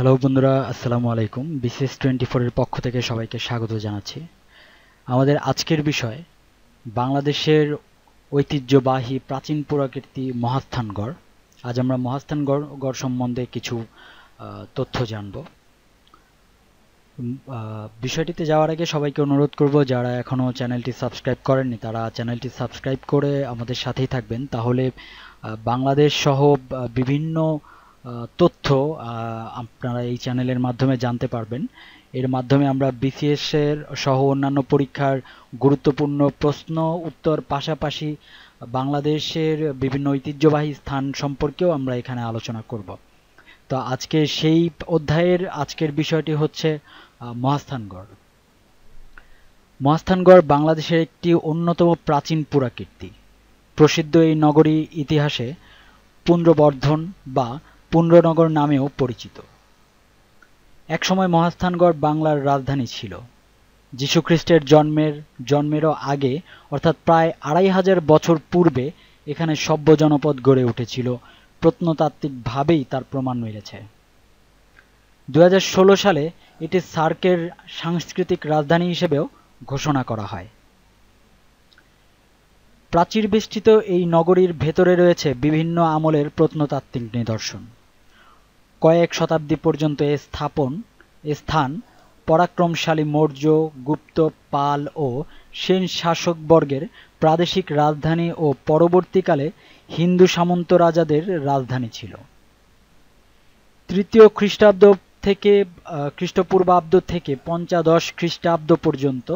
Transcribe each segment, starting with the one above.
hello বন্ধুরা আসসালামু আলাইকুম বিসিএস টোয়েন্টি ফোরের পক্ষ থেকে সবাইকে স্বাগত জানাচ্ছি আমাদের আজকের বিষয় বাংলাদেশের ঐতিহ্যবাহী প্রাচীন পুরাকীর্তি মহাস্থানগড় আজ আমরা মহাস্থানগড় গড় সম্বন্ধে কিছু তথ্য জানব বিষয়টিতে যাওয়ার আগে সবাইকে অনুরোধ করব যারা এখনও চ্যানেলটি সাবস্ক্রাইব করেননি তারা চ্যানেলটি সাবস্ক্রাইব করে আমাদের সাথেই থাকবেন তাহলে বাংলাদেশ সহ বিভিন্ন তথ্য আপনারা এই চ্যানেলের মাধ্যমে জানতে পারবেন এর মাধ্যমে আমরা বিসিএস এর সহ অন্যান্য পরীক্ষার গুরুত্বপূর্ণ প্রশ্ন উত্তর পাশাপাশি বাংলাদেশের বিভিন্ন ঐতিহ্যবাহী স্থান সম্পর্কেও আমরা এখানে আলোচনা করব তো আজকে সেই অধ্যায়ের আজকের বিষয়টি হচ্ছে মহাস্থানগড় মহাস্থানগড় বাংলাদেশের একটি অন্যতম প্রাচীন পুরাকীর্তি প্রসিদ্ধ এই নগরী ইতিহাসে পুনর্বর্ধন বা পুণ্ড্রনগর নামেও পরিচিত একসময় মহাস্থানগড় বাংলার রাজধানী ছিল যীশুখ্রিস্টের জন্মের জন্মেরও আগে অর্থাৎ প্রায় আড়াই হাজার বছর পূর্বে এখানে সভ্য জনপদ গড়ে উঠেছিল প্রত্নতাত্ত্বিকভাবেই তার প্রমাণ মিলেছে দু সালে এটি সার্কের সাংস্কৃতিক রাজধানী হিসেবেও ঘোষণা করা হয় প্রাচীর বেষ্টিত এই নগরীর ভেতরে রয়েছে বিভিন্ন আমলের প্রত্নতাত্ত্বিক নিদর্শন কয়েক শতাব্দী পর্যন্ত এ স্থাপন স্থান পরাক্রমশালী মৌর্য গুপ্ত পাল ও সেন শাসকবর্গের প্রাদেশিক রাজধানী ও পরবর্তীকালে হিন্দু সামন্ত রাজাদের রাজধানী ছিল তৃতীয় খ্রিস্টাব্দ থেকে খ্রিস্টপূর্বাব্দ থেকে পঞ্চাদশ খ্রিস্টাব্দ পর্যন্ত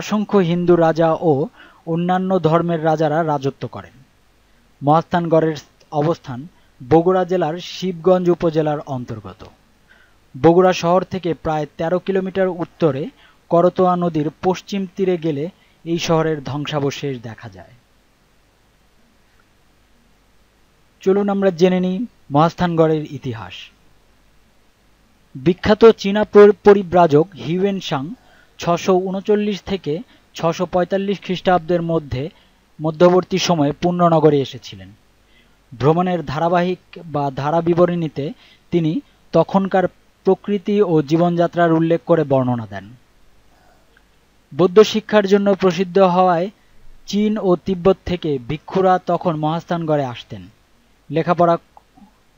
অসংখ্য হিন্দু রাজা ও অন্যান্য ধর্মের রাজারা রাজত্ব করেন মহাস্থানগড়ের অবস্থান বগুড়া জেলার শিবগঞ্জ উপজেলার অন্তর্গত বগুড়া শহর থেকে প্রায় ১৩ কিলোমিটার উত্তরে করতোয়া নদীর পশ্চিম তীরে গেলে এই শহরের ধ্বংসাবশেষ দেখা যায় চলুন আমরা জেনে নিই মহাস্থানগড়ের ইতিহাস বিখ্যাত চীনা পরিব্রাজক হিউয়েন সাং ছশো উনচল্লিশ থেকে ছশো পঁয়তাল্লিশ খ্রিস্টাব্দের মধ্যে মধ্যবর্তী সময়ে পূর্ণনগরে এসেছিলেন ভ্রমণের ধারাবাহিক বা ধারা বিবরণীতে তিনি তখনকার প্রকৃতি ও জীবনযাত্রার উল্লেখ করে বর্ণনা দেন বৌদ্ধ শিক্ষার জন্য প্রসিদ্ধ হওয়ায় চীন ও তিব্বত থেকে ভিক্ষুরা তখন মহাস্থানগড়ে আসতেন লেখাপড়া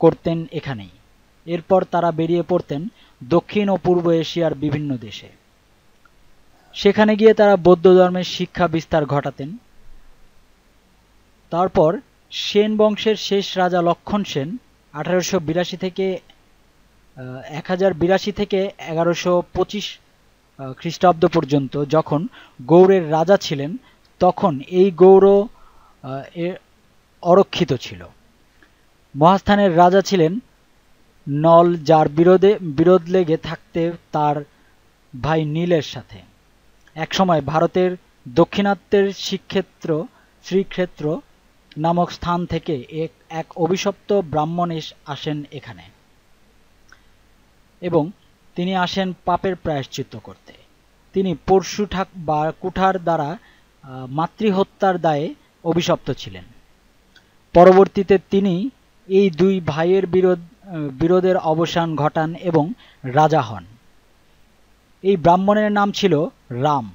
করতেন এখানেই এরপর তারা বেরিয়ে পড়তেন দক্ষিণ ও পূর্ব এশিয়ার বিভিন্ন দেশে সেখানে গিয়ে তারা বৌদ্ধ ধর্মের শিক্ষা বিস্তার ঘটাতেন তারপর সেন বংশের শেষ রাজা লক্ষণ সেন আঠারোশো বিরাশি থেকে এক হাজার বিরাশি থেকে এগারোশো পঁচিশ খ্রিস্টাব্দ পর্যন্ত যখন গৌড়ের রাজা ছিলেন তখন এই গৌড় অরক্ষিত ছিল মহাস্থানের রাজা ছিলেন নল যার বিরোধে বিরোধ লেগে থাকতে তার ভাই নীলের সাথে একসময় ভারতের দক্ষিণাত্যের শ্রীক্ষেত্র শ্রীক্ষেত্র নামক স্থান থেকে এক এক অভিশপ্ত ব্রাহ্মণ আসেন এখানে এবং তিনি আসেন পাপের প্রায়শ্চিত্ত করতে তিনি পরশু ঠাক বা কুঠার দ্বারা মাতৃহত্যার দায়ে অভিশপ্ত ছিলেন পরবর্তীতে তিনি এই দুই ভাইয়ের বিরোধ বিরোধের অবসান ঘটান এবং রাজা হন এই ব্রাহ্মণের নাম ছিল রাম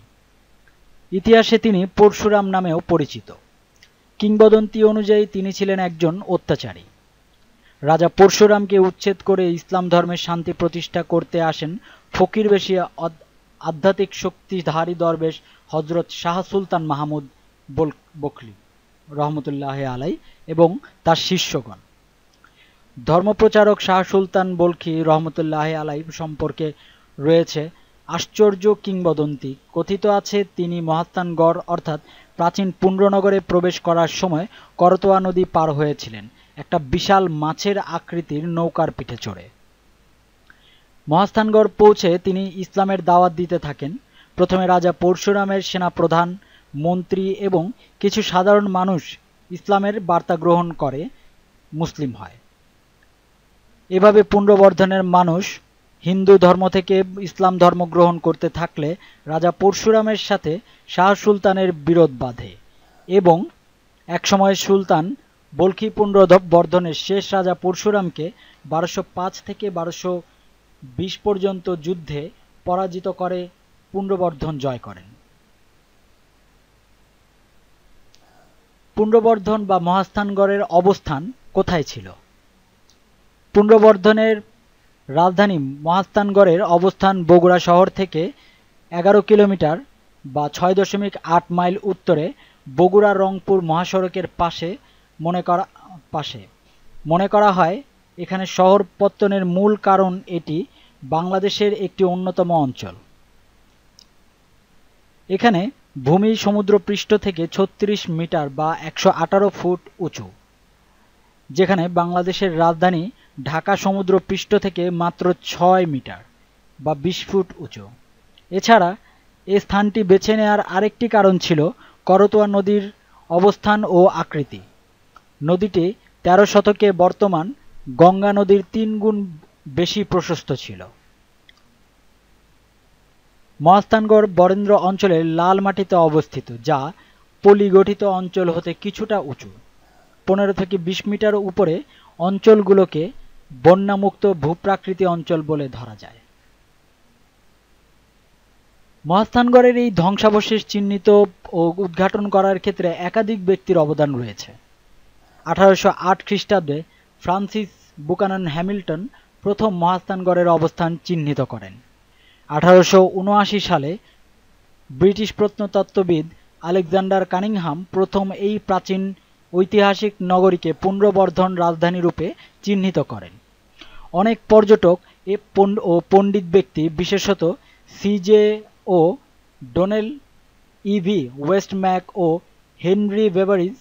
ইতিহাসে তিনি পরশুরাম নামেও পরিচিত কিংবদন্তি অনুযায়ী তিনি ছিলেন একজন অত্যাচারী রাজা পরশুরামকে উচ্ছেদ করে ইসলাম ধর্মের শান্তি প্রতিষ্ঠা করতে আসেন ফকির বেশি আধ্যাত্মিক শক্তিধারী দরবেশ হজরত শাহ সুলতান মাহমুদ বকলি রহমতুল্লাহ আলাই এবং তার শিষ্যগণ ধর্মপ্রচারক শাহ সুলতান বলখি রহমতুল্লাহ আলাই সম্পর্কে রয়েছে আশ্চর্য কিংবদন্তি কথিত আছে তিনি মহাত্মানগড় অর্থাৎ প্রাচীন পুণ্ড্রনগরে প্রবেশ করার সময় করতোয়া নদী পার হয়েছিলেন একটা বিশাল মাছের আকৃতির নৌকার পিঠে চড়ে মহাস্থানগড় পৌঁছে তিনি ইসলামের দাওয়াত দিতে থাকেন প্রথমে রাজা পরশুরামের সেনাপ্রধান মন্ত্রী এবং কিছু সাধারণ মানুষ ইসলামের বার্তা গ্রহণ করে মুসলিম হয় এভাবে পুনর্বর্ধনের মানুষ হিন্দু ধর্ম থেকে ইসলাম ধর্ম গ্রহণ করতে থাকলে রাজা পরশুরামের সাথে শাহ সুলতানের বিরোধ বাঁধে এবং একসময় সুলতান বলখি বর্ধনের শেষ রাজা পরশুরামকে বারোশো পাঁচ থেকে বারোশো বিশ পর্যন্ত যুদ্ধে পরাজিত করে পুণ্ডবর্ধন জয় করেন পুণ্ডবর্ধন বা মহাস্থানগড়ের অবস্থান কোথায় ছিল পুণ্ডবর্ধনের রাজধানী মহাস্থানগড়ের অবস্থান বগুড়া শহর থেকে এগারো কিলোমিটার বা ছয় দশমিক আট মাইল উত্তরে বগুড়া রংপুর মহাসড়কের পাশে মনে করা পাশে মনে করা হয় এখানে শহর পত্তনের মূল কারণ এটি বাংলাদেশের একটি অন্যতম অঞ্চল এখানে ভূমি সমুদ্রপৃষ্ঠ থেকে ছত্রিশ মিটার বা একশো ফুট উঁচু যেখানে বাংলাদেশের রাজধানী ঢাকা সমুদ্র পৃষ্ঠ থেকে মাত্র ছয় মিটার বা বিশ ফুট উঁচু এছাড়া এ স্থানটি বেছে নেওয়ার আরেকটি কারণ ছিল করতোয়া নদীর অবস্থান ও আকৃতি নদীটি তেরো শতকে বর্তমান গঙ্গা নদীর তিন গুণ বেশি প্রশস্ত ছিল মহাস্থানগড় বরেন্দ্র অঞ্চলের লাল মাটিতে অবস্থিত যা পলি গঠিত অঞ্চল হতে কিছুটা উঁচু পনেরো থেকে বিশ মিটার উপরে অঞ্চলগুলোকে বন্যামুক্ত ভূপ্রাকৃতি অঞ্চল বলে ধরা যায় মহাস্থানগড়ের এই ধ্বংসাবশেষ চিহ্নিত ও উদ্ঘাটন করার ক্ষেত্রে একাধিক ব্যক্তির অবদান রয়েছে আঠারোশো আট খ্রিস্টাব্দে ফ্রান্সিস বুকানন হ্যামিল্টন প্রথম মহাস্থানগড়ের অবস্থান চিহ্নিত করেন আঠারোশো উনআশি সালে ব্রিটিশ প্রত্নতত্ত্ববিদ আলেকজান্ডার কানিংহাম প্রথম এই প্রাচীন ঐতিহাসিক নগরীকে পুনর্বর্ধন রাজধানী রূপে চিহ্নিত করেন অনেক পর্যটক এ ও পণ্ডিত ব্যক্তি বিশেষত C J O'Donnell E V Westmacott ও হেনরি বেবারিজ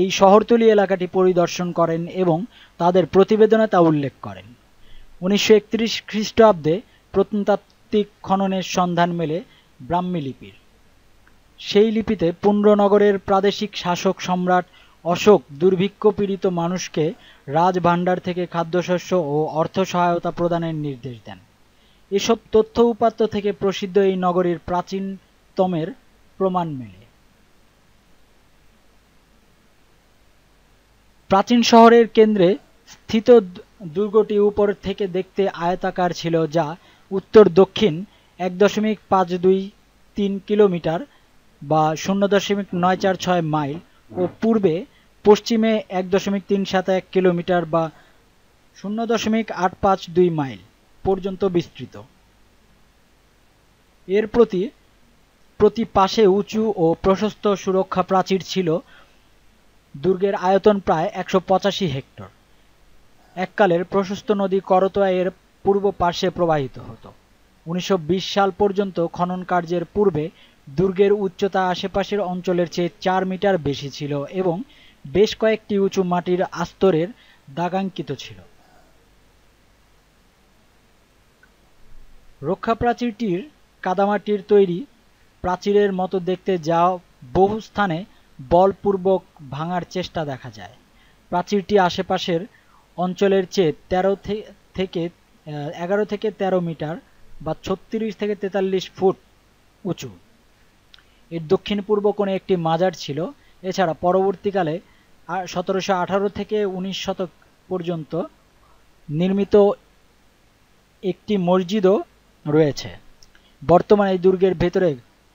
এই শহরতলি এলাকাটি পরিদর্শন করেন এবং তাদের প্রতিবেদনে তা উল্লেখ করেন উনিশশো একত্রিশ খ্রিস্টাব্দে প্রত্নতাত্ত্বিক খননের সন্ধান মেলে ব্রাহ্মী লিপির সেই লিপিতে পুণ্ড্রনগরের প্রাদেশিক শাসক সম্রাট অশোক দুর্ভিক্ষ পীড়িত মানুষকে রাজভাণ্ডার থেকে খাদ্যশস্য ও অর্থ সহায়তা প্রদানের নির্দেশ দেন এসব তথ্য উপাত্ত থেকে প্রসিদ্ধ এই নগরীর প্রাচীনতমের প্রমাণ মেলে প্রাচীন শহরের কেন্দ্রে স্থিত দুর্গটি উপর থেকে দেখতে আয়তাকার ছিল যা উত্তর দক্ষিণ এক দশমিক পাঁচ দুই তিন কিলোমিটার বা শূন্য দশমিক নয় চার ছয় মাইল ও পূর্বে পশ্চিমে এক দশমিক তিন সাত এক কিলোমিটার বা শূন্য দশমিক আট পাঁচ দুই মাইল পর্যন্ত বিস্তৃত এর প্রতি প্রতি পাশে উঁচু ও প্রশস্ত সুরক্ষা প্রাচীর ছিল দুর্গের আয়তন প্রায় একশো পঁচাশি হেক্টর এককালের প্রশস্ত নদী করতোয়া এর পূর্ব পার্শ্বে প্রবাহিত হতো উনিশশো সাল পর্যন্ত খনন কার্যের পূর্বে দুর্গের উচ্চতা আশেপাশের অঞ্চলের চেয়ে চার মিটার বেশি ছিল এবং বেশ কয়েকটি উঁচু মাটির আস্তরের দাগাঙ্কিত ছিল প্রাচীরটির কাদামাটির তৈরি প্রাচীরের মতো দেখতে যা বহু স্থানে বলপূর্বক ভাঙার চেষ্টা দেখা যায় প্রাচীরটি আশেপাশের অঞ্চলের চেয়ে তেরো থেকে এগারো থেকে ১৩ মিটার বা ছত্রিশ থেকে তেতাল্লিশ ফুট উঁচু এর দক্ষিণ পূর্ব কোণে একটি মাজার ছিল এছাড়া পরবর্তীকালে সতেরোশো আঠারো থেকে উনিশ শতক পর্যন্ত নির্মিত একটি মসজিদও রয়েছে বর্তমানে এই দুর্গের ভেতরে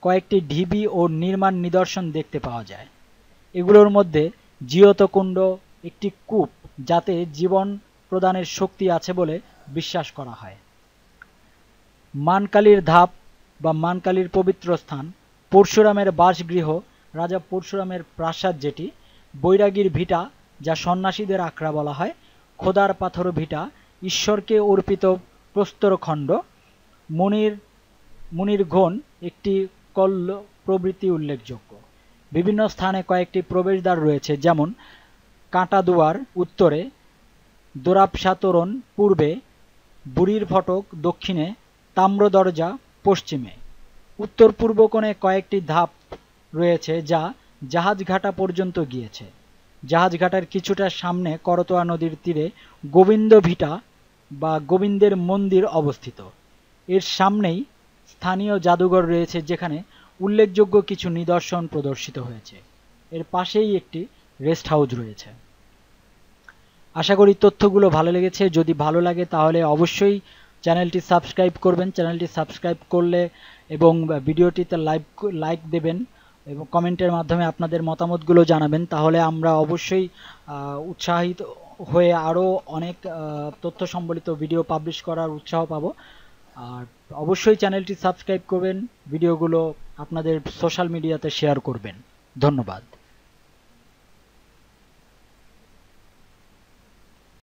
কয়েকটি ঢিবি ও নির্মাণ নিদর্শন দেখতে পাওয়া যায় এগুলোর মধ্যে কুণ্ড একটি কূপ যাতে জীবন প্রদানের শক্তি আছে বলে বিশ্বাস করা হয় মানকালীর ধাপ বা মানকালীর পবিত্র স্থান পরশুরামের বাসগৃহ রাজা পরশুরামের প্রাসাদ যেটি বৈরাগীর ভিটা যা সন্ন্যাসীদের আখড়া বলা হয় খোদার পাথর ভিটা ঈশ্বরকে অর্পিত প্রস্তরখণ্ড মুনির মুনির ঘন একটি কল্ল প্রভৃতি উল্লেখযোগ্য বিভিন্ন স্থানে কয়েকটি প্রবেশদ্বার রয়েছে যেমন কাঁটাদুয়ার উত্তরে দোরাবসাতরণ পূর্বে বুড়ির ফটক দক্ষিণে তাম্র দরজা পশ্চিমে উত্তর পূর্ব কোণে কয়েকটি ধাপ রয়েছে যা জাহাজঘাটা পর্যন্ত গিয়েছে জাহাজঘাটার কিছুটা সামনে করতোয়া নদীর তীরে গোবিন্দ ভিটা বা গোবিন্দের মন্দির অবস্থিত এর সামনেই স্থানীয় জাদুঘর রয়েছে যেখানে উল্লেখযোগ্য কিছু নিদর্শন প্রদর্শিত হয়েছে এর পাশেই একটি রেস্ট হাউস রয়েছে আশা করি তথ্যগুলো ভালো লেগেছে যদি ভালো লাগে তাহলে অবশ্যই চ্যানেলটি সাবস্ক্রাইব করবেন চ্যানেলটি সাবস্ক্রাইব করলে এবং ভিডিওটিতে লাইক লাইক দেবেন এবং কমেন্টের মাধ্যমে আপনাদের মতামতগুলো জানাবেন তাহলে আমরা অবশ্যই উৎসাহিত হয়ে আরও অনেক তথ্য সম্বলিত ভিডিও পাবলিশ করার উৎসাহ পাব আর অবশ্যই চ্যানেলটি সাবস্ক্রাইব করবেন ভিডিওগুলো আপনাদের সোশ্যাল মিডিয়াতে শেয়ার করবেন ধন্যবাদ